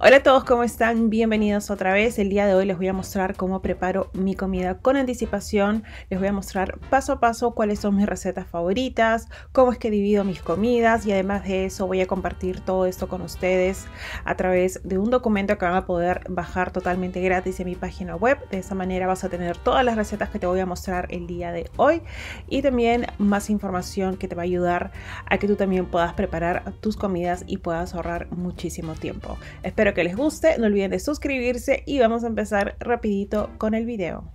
Hola a todos, ¿cómo están? Bienvenidos otra vez. El día de hoy les voy a mostrar cómo preparo mi comida con anticipación. Les voy a mostrar paso a paso cuáles son mis recetas favoritas, cómo es que divido mis comidas y además de eso voy a compartir todo esto con ustedes a través de un documento que van a poder bajar totalmente gratis en mi página web. De esa manera vas a tener todas las recetas que te voy a mostrar el día de hoy y también más información que te va a ayudar a que tú también puedas preparar tus comidas y puedas ahorrar muchísimo tiempo. Espero Espero que les guste, no olviden de suscribirse y vamos a empezar rapidito con el video.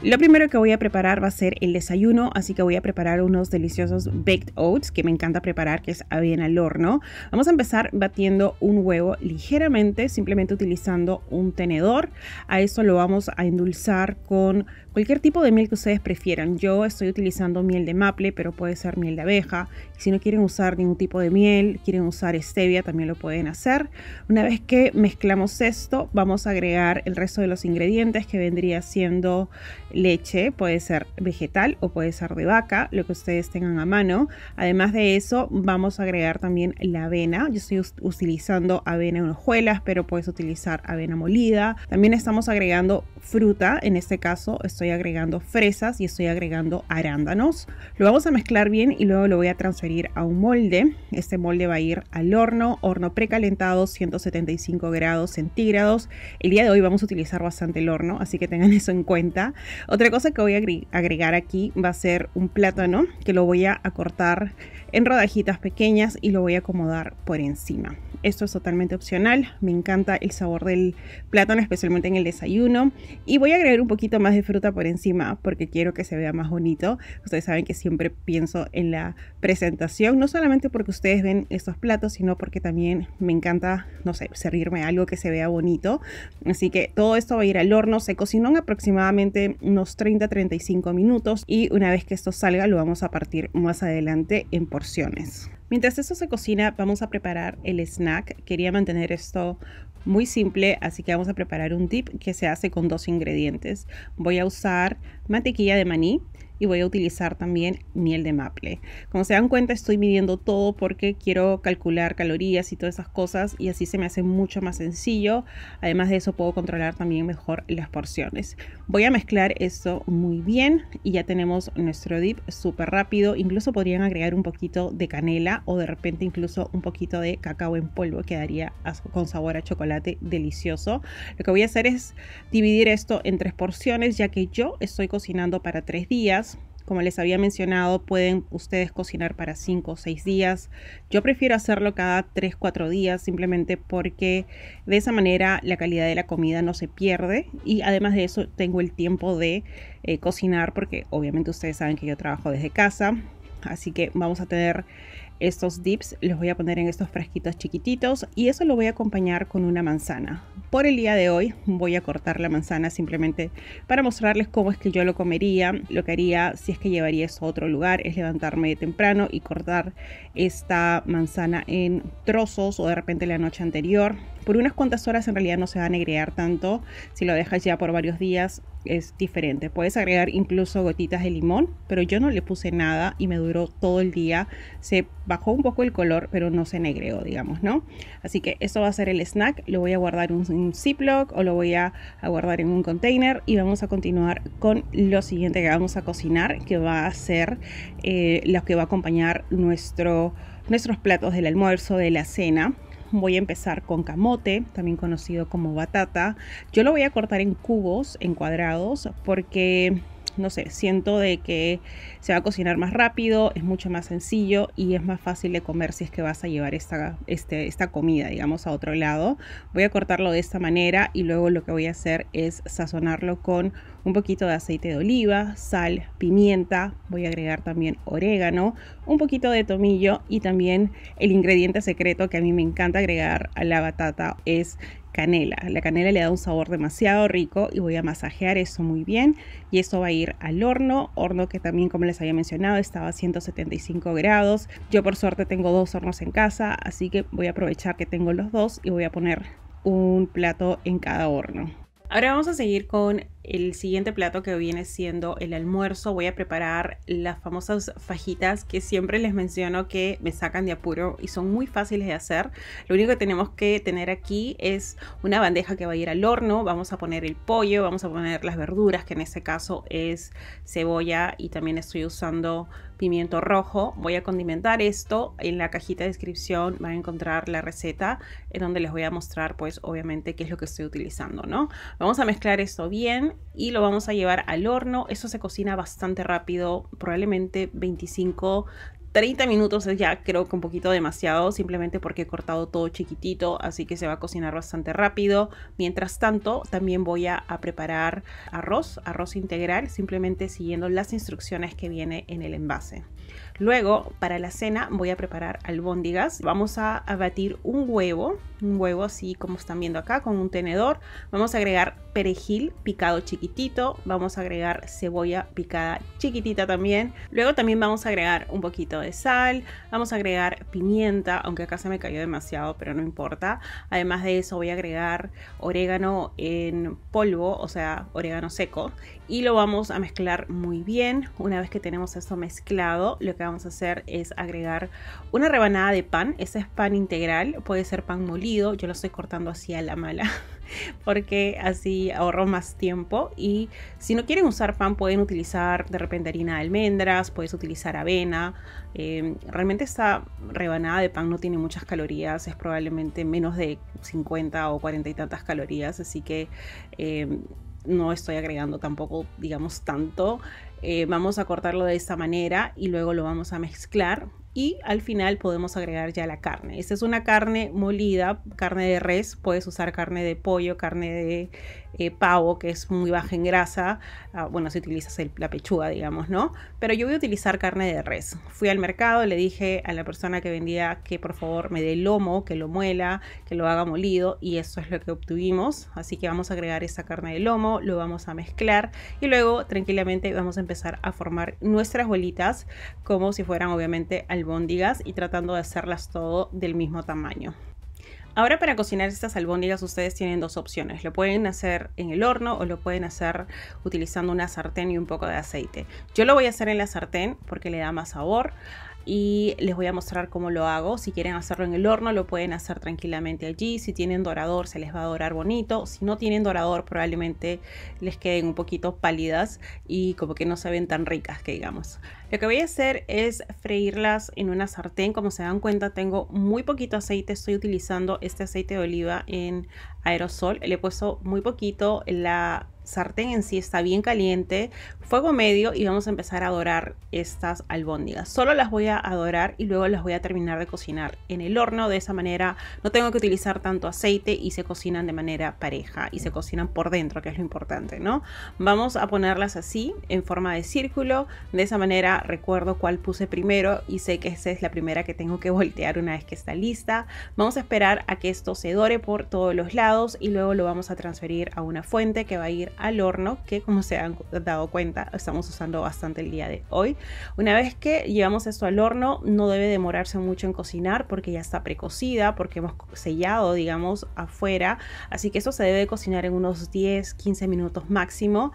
Lo primero que voy a preparar va a ser el desayuno, así que voy a preparar unos deliciosos baked oats que me encanta preparar, que es avena al horno. Vamos a empezar batiendo un huevo ligeramente, simplemente utilizando un tenedor. A eso lo vamos a endulzar con cualquier tipo de miel que ustedes prefieran. Yo estoy utilizando miel de maple, pero puede ser miel de abeja. Si no quieren usar ningún tipo de miel, quieren usar stevia, también lo pueden hacer. Una vez que mezclamos esto, vamos a agregar el resto de los ingredientes que vendría siendo leche, puede ser vegetal o puede ser de vaca, lo que ustedes tengan a mano. Además de eso, vamos a agregar también la avena. Yo estoy utilizando avena en hojuelas, pero puedes utilizar avena molida. También estamos agregando fruta, en este caso estoy agregando fresas y estoy agregando arándanos. Lo vamos a mezclar bien y luego lo voy a transferir a un molde. Este molde va a ir al horno, horno precalentado 175 grados centígrados. El día de hoy vamos a utilizar bastante el horno, así que tengan eso en cuenta. Otra cosa que voy a agregar aquí va a ser un plátano que lo voy a cortar en rodajitas pequeñas y lo voy a acomodar por encima. Esto es totalmente opcional. Me encanta el sabor del plátano, especialmente en el desayuno. Y voy a agregar un poquito más de fruta por encima porque quiero que se vea más bonito. Ustedes saben que siempre pienso en la presentación, no solamente porque ustedes ven estos platos, sino porque también me encanta, no sé, servirme algo que se vea bonito. Así que todo esto va a ir al horno. Se cocinó en aproximadamente unos 30-35 minutos y una vez que esto salga lo vamos a partir más adelante en porciones. Mientras esto se cocina, vamos a preparar el snack. Quería mantener esto muy simple, así que vamos a preparar un dip que se hace con dos ingredientes. Voy a usar mantequilla de maní y voy a utilizar también miel de maple. Como se dan cuenta estoy midiendo todo porque quiero calcular calorías y todas esas cosas y así se me hace mucho más sencillo. Además de eso puedo controlar también mejor las porciones. Voy a mezclar esto muy bien y ya tenemos nuestro dip súper rápido. Incluso podrían agregar un poquito de canela o de repente incluso un poquito de cacao en polvo que daría con sabor a chocolate delicioso. Lo que voy a hacer es dividir esto en tres porciones ya que yo estoy cocinando para tres días como les había mencionado, pueden ustedes cocinar para 5 o 6 días. Yo prefiero hacerlo cada 3, 4 días simplemente porque de esa manera la calidad de la comida no se pierde y además de eso tengo el tiempo de eh, cocinar porque obviamente ustedes saben que yo trabajo desde casa. Así que vamos a tener estos dips los voy a poner en estos frasquitos chiquititos y eso lo voy a acompañar con una manzana. Por el día de hoy voy a cortar la manzana simplemente para mostrarles cómo es que yo lo comería. Lo que haría si es que llevaría eso a otro lugar es levantarme temprano y cortar esta manzana en trozos o de repente la noche anterior por unas cuantas horas en realidad no se va a negrear tanto. Si lo dejas ya por varios días es diferente. Puedes agregar incluso gotitas de limón, pero yo no le puse nada y me duró todo el día. Se bajó un poco el color, pero no se negreó, digamos, ¿no? Así que eso va a ser el snack. Lo voy a guardar en un, ziplock o lo voy a, guardar en un container y vamos a continuar con lo siguiente que vamos a cocinar, que va a ser eh, lo que va a acompañar nuestro, nuestros platos del almuerzo, de la cena voy a empezar con camote, también conocido como batata. Yo lo voy a cortar en cubos, en cuadrados, porque no sé, siento de que se va a cocinar más rápido, es mucho más sencillo y es más fácil de comer si es que vas a llevar esta, este, esta comida, digamos, a otro lado. Voy a cortarlo de esta manera y luego lo que voy a hacer es sazonarlo con un poquito de aceite de oliva, sal, pimienta, voy a agregar también orégano, un poquito de tomillo y también el ingrediente secreto que a mí me encanta agregar a la batata es canela. La canela le da un sabor demasiado rico y voy a masajear eso muy bien y eso va a ir al horno, horno que también como les había mencionado estaba a 175 grados. Yo por suerte tengo dos hornos en casa, así que voy a aprovechar que tengo los dos y voy a poner un plato en cada horno. Ahora vamos a seguir con el siguiente plato que viene siendo el almuerzo. Voy a preparar las famosas fajitas que siempre les menciono que me sacan de apuro y son muy fáciles de hacer. Lo único que tenemos que tener aquí es una bandeja que va a ir al horno. Vamos a poner el pollo, vamos a poner las verduras, que en este caso es cebolla y también estoy usando pimiento rojo. Voy a condimentar esto. En la cajita de descripción van a encontrar la receta en donde les voy a mostrar pues obviamente qué es lo que estoy utilizando, ¿no? Vamos a mezclar esto bien y lo vamos a llevar al horno. Eso se cocina bastante rápido, probablemente 25, 30 minutos es ya creo que un poquito demasiado, simplemente porque he cortado todo chiquitito, así que se va a cocinar bastante rápido. Mientras tanto, también voy a, preparar arroz, arroz integral, simplemente siguiendo las instrucciones que viene en el envase. Luego, para la cena voy a preparar albóndigas. Vamos a batir un huevo un huevo así como están viendo acá con un tenedor. Vamos a agregar perejil picado chiquitito, vamos a agregar cebolla picada chiquitita también. Luego también vamos a agregar un poquito de sal, vamos a agregar pimienta, aunque acá se me cayó demasiado, pero no importa. Además de eso voy a agregar orégano en polvo, o sea, orégano seco, y lo vamos a mezclar muy bien. Una vez que tenemos esto mezclado, lo que vamos a hacer es agregar una rebanada de pan, ese es pan integral, puede ser pan molido yo lo estoy cortando así a la mala, porque así ahorro más tiempo. Y si no quieren usar pan, pueden utilizar de repente harina de almendras, puedes utilizar avena. Em, realmente esta rebanada de pan no tiene muchas calorías, es probablemente menos de 50 o 40 y tantas calorías, así que... Em, no estoy agregando tampoco, digamos, tanto. Eh, vamos a cortarlo de esta manera y luego lo vamos a mezclar y al final podemos agregar ya la carne. Esta es una carne molida, carne de res, puedes usar carne de pollo, carne de eh, pavo, que es muy baja en grasa, ah, bueno, si utilizas la pechuga, digamos, ¿no? Pero yo voy a utilizar carne de res. Fui al mercado, le dije a la persona que vendía que por favor me dé lomo, que lo muela, que lo haga molido, y eso es lo que obtuvimos. Así que vamos a agregar esa carne de lomo, lo vamos a mezclar y luego tranquilamente vamos a empezar a formar nuestras bolitas como si fueran obviamente albóndigas y tratando de hacerlas todo del mismo tamaño. Ahora para cocinar estas albóndigas ustedes tienen dos opciones. Lo pueden hacer en el horno o lo pueden hacer utilizando una sartén y un poco de aceite. Yo lo voy a hacer en la sartén porque le da más sabor y les voy a mostrar cómo lo hago. Si quieren hacerlo en el horno, lo pueden hacer tranquilamente allí. Si tienen dorador, se les va a dorar bonito. Si no tienen dorador, probablemente les queden un poquito pálidas y como que no se ven tan ricas que digamos. Lo que voy a hacer es freírlas en una sartén. Como se dan cuenta, tengo muy poquito aceite. Estoy utilizando este aceite de oliva en aerosol. Le he puesto muy poquito. La sartén en sí está bien caliente, fuego medio y vamos a empezar a dorar estas albóndigas. Solo las voy a dorar y luego las voy a terminar de cocinar en el horno. De esa manera no tengo que utilizar tanto aceite y se cocinan de manera pareja y se cocinan por dentro, que es lo importante, ¿no? Vamos a ponerlas así en forma de círculo. De esa manera recuerdo cuál puse primero y sé que esa es la primera que tengo que voltear una vez que está lista. Vamos a esperar a que esto se dore por todos los lados y luego lo vamos a transferir a una fuente que va a ir al horno, que como se han dado cuenta, estamos usando bastante el día de hoy. Una vez que llevamos esto al horno, no debe demorarse mucho en cocinar porque ya está precocida, porque hemos sellado, digamos, afuera. Así que eso se debe cocinar en unos 10, 15 minutos máximo.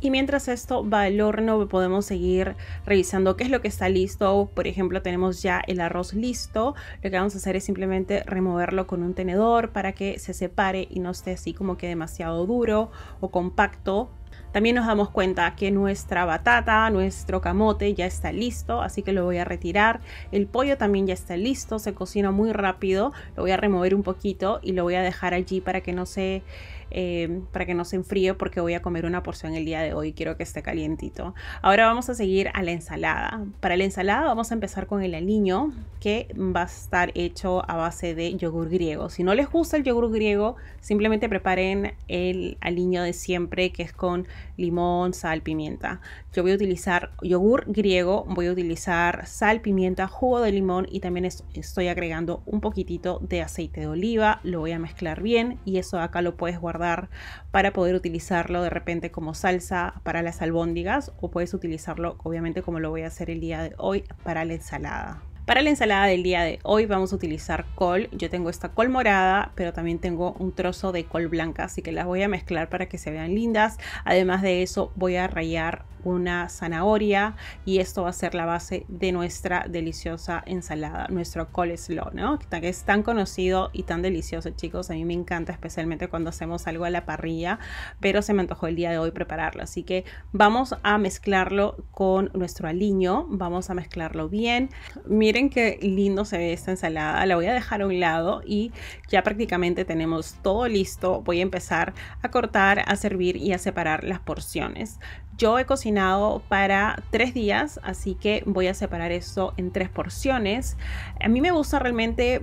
Y mientras esto va al horno, podemos seguir revisando qué es lo que está listo. Por ejemplo, tenemos ya el arroz listo. Lo que vamos a hacer es simplemente removerlo con un tenedor para que se separe y no esté así como que demasiado duro o compacto. También nos damos cuenta que nuestra batata, nuestro camote ya está listo, así que lo voy a retirar. El pollo también ya está listo, se cocina muy rápido. Lo voy a remover un poquito y lo voy a dejar allí para que no se eh, para que no se enfríe porque voy a comer una porción el día de hoy, quiero que esté calientito. Ahora vamos a seguir a la ensalada. Para la ensalada vamos a empezar con el aliño que va a estar hecho a base de yogur griego. Si no les gusta el yogur griego, simplemente preparen el aliño de siempre que es con limón, sal, pimienta. Yo voy a utilizar yogur griego, voy a utilizar sal, pimienta, jugo de limón y también estoy agregando un poquitito de aceite de oliva. Lo voy a mezclar bien y eso acá lo puedes guardar para poder utilizarlo de repente como salsa para las albóndigas o puedes utilizarlo obviamente como lo voy a hacer el día de hoy para la ensalada. Para la ensalada del día de hoy vamos a utilizar col. Yo tengo esta col morada, pero también tengo un trozo de col blanca, así que las voy a mezclar para que se vean lindas. Además de eso voy a rallar una zanahoria y esto va a ser la base de nuestra deliciosa ensalada, nuestro coleslaw, ¿no? Que es tan conocido y tan delicioso, chicos. A mí me encanta, especialmente cuando hacemos algo a la parrilla, pero se me antojó el día de hoy prepararlo. Así que vamos a mezclarlo con nuestro aliño, vamos a mezclarlo bien. Miren qué lindo se ve esta ensalada. La voy a dejar a un lado y ya prácticamente tenemos todo listo. Voy a empezar a cortar, a servir y a separar las porciones. Yo he cocinado para tres días, así que voy a separar esto en tres porciones. A mí me gusta realmente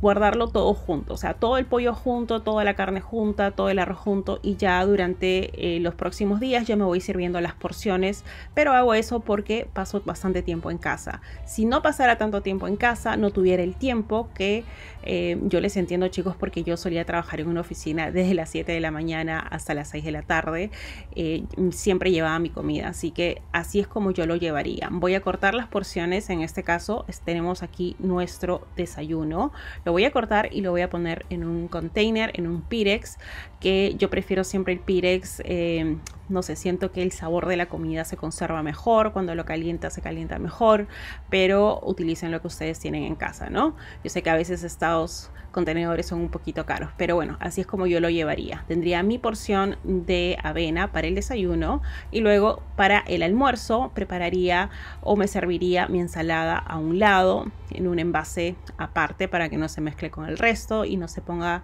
guardarlo todo junto, o sea, todo el pollo junto, toda la carne junta, todo el arroz junto y ya durante eh, los próximos días yo me voy sirviendo las porciones, pero hago eso porque paso bastante tiempo en casa. Si no pasara tanto tiempo en casa, no tuviera el tiempo que eh, yo les entiendo chicos porque yo solía trabajar en una oficina desde las 7 de la mañana hasta las 6 de la tarde, eh, siempre llevaba mi comida, así que así es como yo lo llevaría. Voy a cortar las porciones, en este caso tenemos aquí nuestro desayuno lo voy a cortar y lo voy a poner en un container, en un Pirex, que yo prefiero siempre el Pirex. Eh, no sé, siento que el sabor de la comida se conserva mejor, cuando lo calienta se calienta mejor, pero utilicen lo que ustedes tienen en casa, ¿no? Yo sé que a veces estos contenedores son un poquito caros, pero bueno, así es como yo lo llevaría. Tendría mi porción de avena para el desayuno y luego para el almuerzo prepararía o me serviría mi ensalada a un lado en un envase aparte para que no se mezcle con el resto y no se ponga,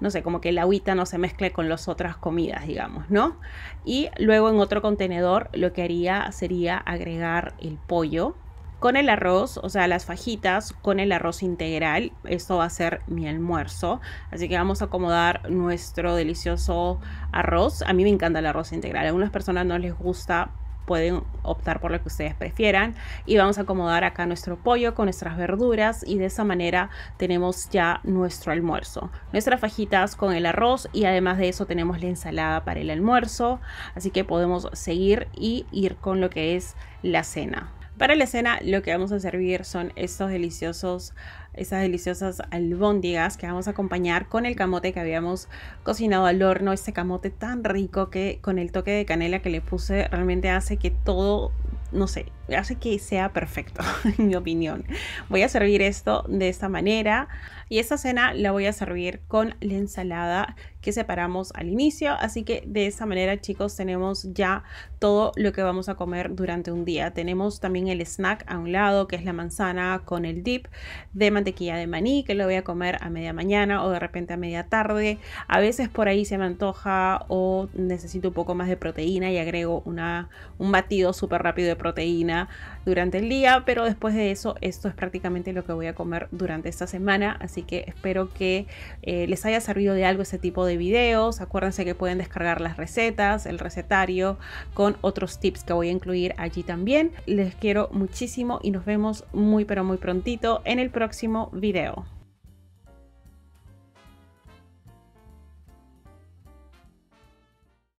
no sé, como que el agüita no se mezcle con las otras comidas, digamos, ¿no? Y luego en otro contenedor lo que haría sería agregar el pollo con el arroz, o sea, las fajitas con el arroz integral. Esto va a ser mi almuerzo. Así que vamos a acomodar nuestro delicioso arroz. A mí me encanta el arroz integral. A algunas personas no les gusta, pueden optar por lo que ustedes prefieran y vamos a acomodar acá nuestro pollo con nuestras verduras y de esa manera tenemos ya nuestro almuerzo nuestras fajitas con el arroz y además de eso tenemos la ensalada para el almuerzo así que podemos seguir y ir con lo que es la cena para la cena lo que vamos a servir son estos deliciosos, esas deliciosas albóndigas que vamos a acompañar con el camote que habíamos cocinado al horno. Este camote tan rico que con el toque de canela que le puse realmente hace que todo no sé, hace que sea perfecto, en mi opinión. Voy a servir esto de esta manera. Y esa cena la voy a servir con la ensalada que separamos al inicio. Así que de esa manera, chicos, tenemos ya todo lo que vamos a comer durante un día. Tenemos también el snack a un lado, que es la manzana con el dip de mantequilla de maní, que lo voy a comer a media mañana o de repente a media tarde. A veces por ahí se me antoja o necesito un poco más de proteína y agrego una, un batido súper rápido de proteína durante el día, pero después de eso esto es prácticamente lo que voy a comer durante esta semana, así que espero que eh, les haya servido de algo ese tipo de videos. Acuérdense que pueden descargar las recetas, el recetario con otros tips que voy a incluir allí también. Les quiero muchísimo y nos vemos muy pero muy prontito en el próximo video.